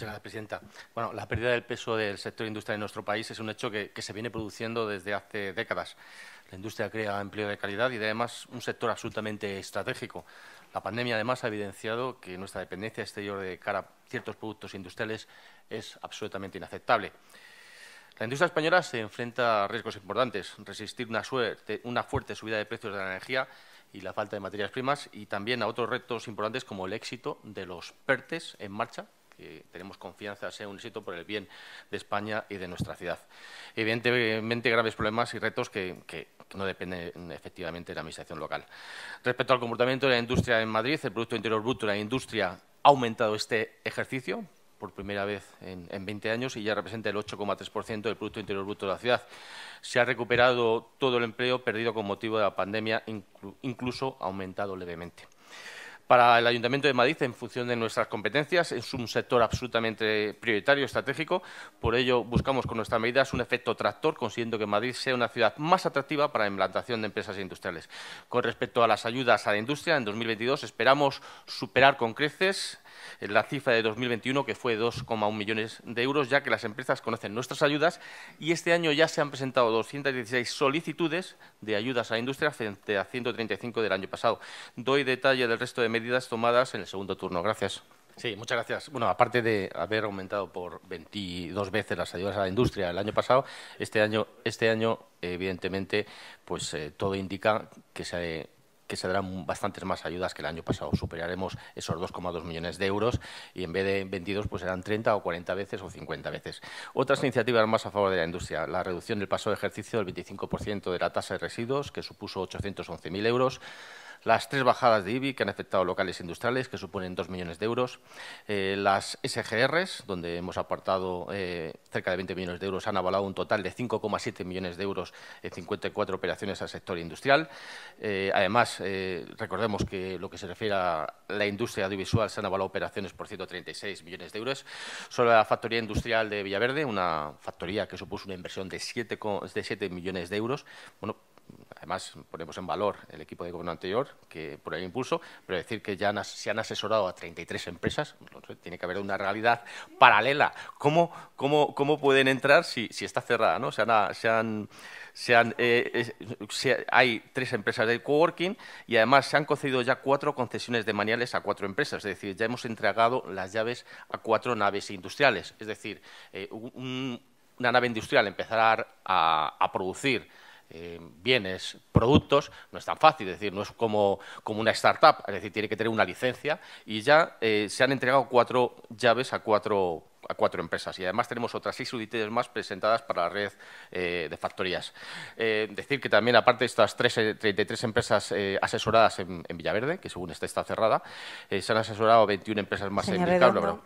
Muchas Presidenta. Bueno, la pérdida del peso del sector industrial en nuestro país es un hecho que, se viene produciendo desde hace décadas. La industria crea empleo de calidad y además un sector absolutamente estratégico. La pandemia además ha evidenciado que nuestra dependencia exterior de cara a ciertos productos industriales es absolutamente inaceptable. La industria española se enfrenta a riesgos importantes, resistir una, una fuerte subida de precios de la energía y la falta de materias primas y también a otros retos importantes como el éxito de los PERTES en marcha tenemos confianza sea un éxito por el bien de España y de nuestra ciudad. Evidentemente, graves problemas y retos que, no dependen efectivamente de la Administración local. Respecto al comportamiento de la industria en Madrid, el Producto Interior Bruto de la industria ha aumentado este ejercicio por primera vez en, 20 años y ya representa el 8,3% del Producto Interior Bruto de la ciudad. Se ha recuperado todo el empleo perdido con motivo de la pandemia, incluso ha aumentado levemente para el Ayuntamiento de Madrid en función de nuestras competencias. Es un sector absolutamente prioritario, estratégico. Por ello, buscamos con nuestras medidas un efecto tractor, consiguiendo que Madrid sea una ciudad más atractiva para la implantación de empresas industriales. Con respecto a las ayudas a la industria, en 2022 esperamos superar con creces la cifra de 2021, que fue 2,1 millones de euros, ya que las empresas conocen nuestras ayudas y este año ya se han presentado 216 solicitudes de ayudas a la industria frente a 135 del año pasado. Doy detalle del resto de medidas tomadas en el segundo turno. Gracias. Sí, muchas gracias. Bueno, aparte de haber aumentado por 22 veces las ayudas a la industria el año pasado, este año, este año evidentemente, pues eh, todo indica que se que se darán bastantes más ayudas que el año pasado. Superaremos esos 2,2 millones de euros y en vez de 22 pues serán 30 o 40 veces o 50 veces. Otras iniciativas más a favor de la industria. La reducción del paso de ejercicio del 25% de la tasa de residuos, que supuso 811.000 euros las tres bajadas de IBI que han afectado locales industriales, que suponen 2 millones de euros, eh, las SGRs, donde hemos apartado eh, cerca de 20 millones de euros, han avalado un total de 5,7 millones de euros en 54 operaciones al sector industrial. Eh, además, recordemos que lo que se refiere a la industria audiovisual se han avalado operaciones por 136 millones de euros. Sobre la factoría industrial de Villaverde, una factoría que supuso una inversión de 7, millones de euros, bueno, Además, ponemos en valor el equipo de gobierno anterior, que por el impulso, pero decir que ya se han asesorado a 33 empresas, tiene que haber una realidad paralela. ¿Cómo, pueden entrar si, está cerrada? hay tres empresas de coworking y además se han concedido ya cuatro concesiones de maniales a cuatro empresas, es decir, ya hemos entregado las llaves a cuatro naves industriales, es decir, eh, una nave industrial empezará a producir eh, bienes, productos, no es tan fácil, es decir, no es como, como una startup, es decir, tiene que tener una licencia y ya eh, se han entregado cuatro llaves a cuatro a cuatro empresas y además tenemos otras seis auditorías más presentadas para la red eh, de factorías. Es decir que también, aparte de estas tres, 33 empresas asesoradas en, Villaverde, que según esta está cerrada, se han asesorado 21 empresas más en mercado